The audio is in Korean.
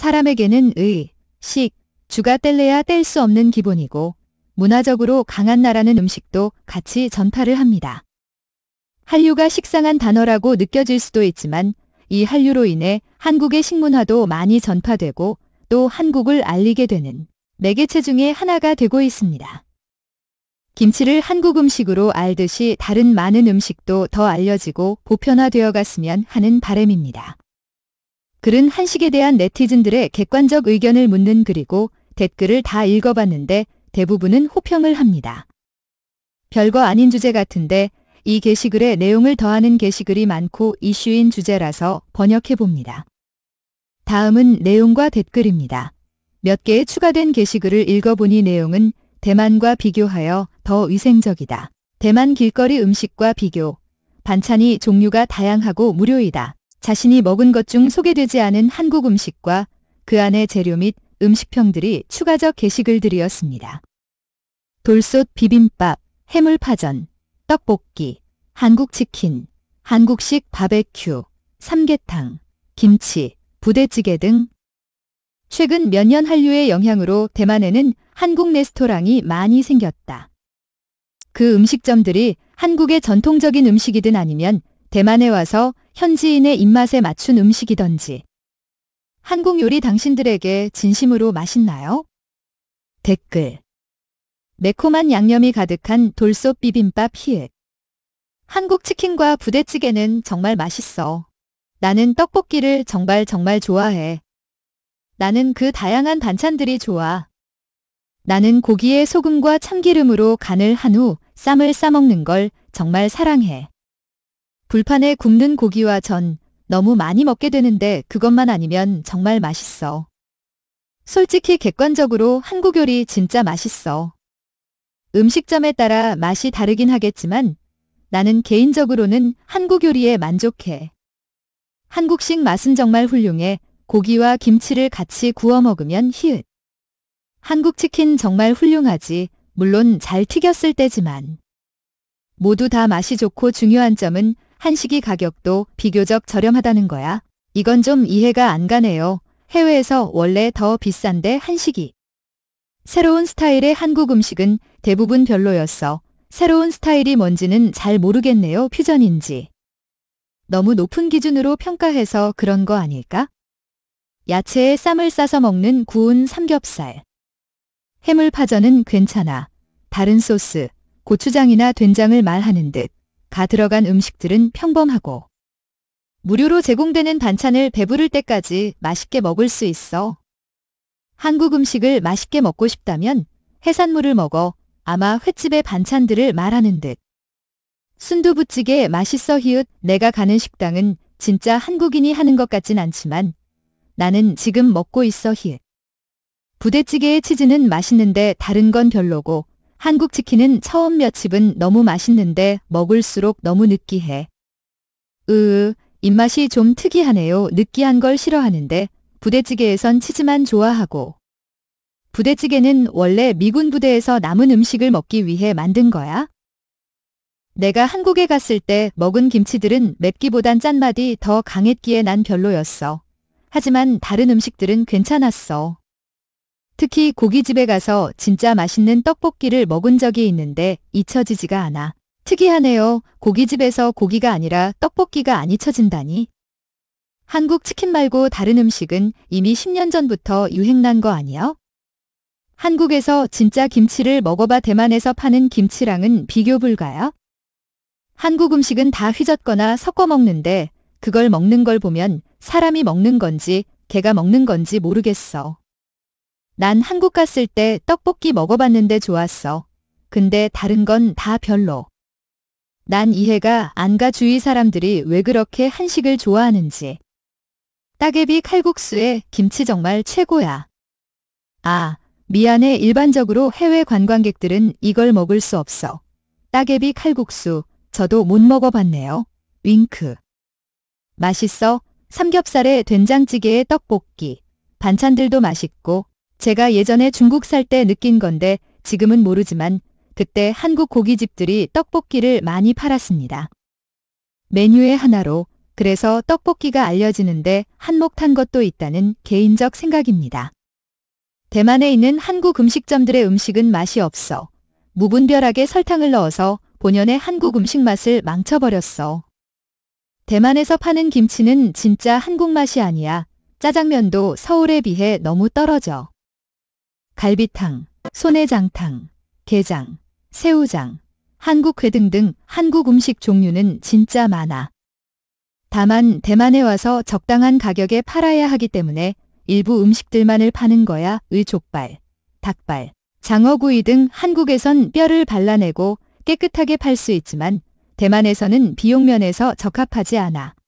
사람에게는 의, 식, 주가 뗄래야 뗄 수 없는 기본이고 문화적으로 강한 나라는 음식도 같이 전파를 합니다. 한류가 식상한 단어라고 느껴질 수도 있지만 이 한류로 인해 한국의 식문화도 많이 전파되고 또 한국을 알리게 되는 매개체 중의 하나가 되고 있습니다. 김치를 한국 음식으로 알듯이 다른 많은 음식도 더 알려지고 보편화되어 갔으면 하는 바램입니다 글은 한식에 대한 네티즌들의 객관적 의견을 묻는 글이고 댓글을 다 읽어봤는데 대부분은 호평을 합니다. 별거 아닌 주제 같은데 이 게시글에 내용을 더하는 게시글이 많고 이슈인 주제라서 번역해 봅니다. 다음은 내용과 댓글입니다. 몇 개의 추가된 게시글을 읽어보니 내용은 대만과 비교하여 더 위생적이다. 대만 길거리 음식과 비교. 반찬이 종류가 다양하고 무료이다. 자신이 먹은 것 중 소개되지 않은 한국 음식과 그 안의 재료 및 음식평들이 추가적 게시글 들이었습니다. 돌솥 비빔밥, 해물파전, 떡볶이, 한국치킨, 한국식 바베큐, 삼계탕, 김치, 부대찌개 등 최근 몇 년 한류의 영향으로 대만에는 한국 레스토랑이 많이 생겼다. 그 음식점들이 한국의 전통적인 음식이든 아니면 대만에 와서 현지인의 입맛에 맞춘 음식이던지 한국 요리 당신들에게 진심으로 맛있나요? 댓글 매콤한 양념이 가득한 돌솥 비빔밥 히읗 한국 치킨과 부대찌개는 정말 맛있어. 나는 떡볶이를 정말 정말 좋아해. 나는 그 다양한 반찬들이 좋아. 나는 고기에 소금과 참기름으로 간을 한 후 쌈을 싸먹는 걸 정말 사랑해. 불판에 굽는 고기와 전 너무 많이 먹게 되는데 그것만 아니면 정말 맛있어. 솔직히 객관적으로 한국 요리 진짜 맛있어. 음식점에 따라 맛이 다르긴 하겠지만 나는 개인적으로는 한국 요리에 만족해. 한국식 맛은 정말 훌륭해. 고기와 김치를 같이 구워 먹으면 히읗. 한국 치킨 정말 훌륭하지. 물론 잘 튀겼을 때지만. 모두 다 맛이 좋고 중요한 점은 한식이 가격도 비교적 저렴하다는 거야. 이건 좀 이해가 안 가네요. 해외에서 원래 더 비싼데 한식이. 새로운 스타일의 한국 음식은 대부분 별로였어. 새로운 스타일이 뭔지는 잘 모르겠네요. 퓨전인지. 너무 높은 기준으로 평가해서 그런 거 아닐까? 야채에 쌈을 싸서 먹는 구운 삼겹살. 해물파전은 괜찮아. 다른 소스, 고추장이나 된장을 말하는 듯. 가 들어간 음식들은 평범하고 무료로 제공되는 반찬을 배부를 때까지 맛있게 먹을 수 있어. 한국 음식을 맛있게 먹고 싶다면 해산물을 먹어 아마 횟집의 반찬들을 말하는 듯. 순두부찌개 맛있어 히읗 내가 가는 식당은 진짜 한국인이 하는 것 같진 않지만 나는 지금 먹고 있어 히읗. 부대찌개의 치즈는 맛있는데 다른 건 별로고 한국 치킨은 처음 몇 집은 너무 맛있는데 먹을수록 너무 느끼해. 으으, 입맛이 좀 특이하네요. 느끼한 걸 싫어하는데 부대찌개에선 치즈만 좋아하고. 부대찌개는 원래 미군 부대에서 남은 음식을 먹기 위해 만든 거야? 내가 한국에 갔을 때 먹은 김치들은 맵기보단 짠맛이 더 강했기에 난 별로였어. 하지만 다른 음식들은 괜찮았어. 특히 고기집에 가서 진짜 맛있는 떡볶이를 먹은 적이 있는데 잊혀지지가 않아. 특이하네요. 고기집에서 고기가 아니라 떡볶이가 안 잊혀진다니. 한국 치킨 말고 다른 음식은 이미 10년 전부터 유행난 거 아니요? 한국에서 진짜 김치를 먹어봐 대만에서 파는 김치랑은 비교 불가요? 한국 음식은 다 휘젓거나 섞어 먹는데 그걸 먹는 걸 보면 사람이 먹는 건지 개가 먹는 건지 모르겠어. 난 한국 갔을 때 떡볶이 먹어봤는데 좋았어. 근데 다른 건 다 별로. 난 이해가 안 가 주위 사람들이 왜 그렇게 한식을 좋아하는지. 따개비 칼국수에 김치 정말 최고야. 아, 미안해 일반적으로 해외 관광객들은 이걸 먹을 수 없어. 따개비 칼국수, 저도 못 먹어봤네요. 윙크. 맛있어. 삼겹살에 된장찌개에 떡볶이. 반찬들도 맛있고 제가 예전에 중국 살 때 느낀 건데 지금은 모르지만 그때 한국 고깃집들이 떡볶이를 많이 팔았습니다. 메뉴의 하나로 그래서 떡볶이가 알려지는데 한몫한 것도 있다는 개인적 생각입니다. 대만에 있는 한국 음식점들의 음식은 맛이 없어. 무분별하게 설탕을 넣어서 본연의 한국 음식 맛을 망쳐버렸어. 대만에서 파는 김치는 진짜 한국 맛이 아니야. 짜장면도 서울에 비해 너무 떨어져. 갈비탕, 손내장탕 게장, 새우장, 한국회 등등 한국 음식 종류는 진짜 많아. 다만 대만에 와서 적당한 가격에 팔아야 하기 때문에 일부 음식들만을 파는 거야 의족발, 닭발, 장어구이 등 한국에선 뼈를 발라내고 깨끗하게 팔 수 있지만 대만에서는 비용면에서 적합하지 않아.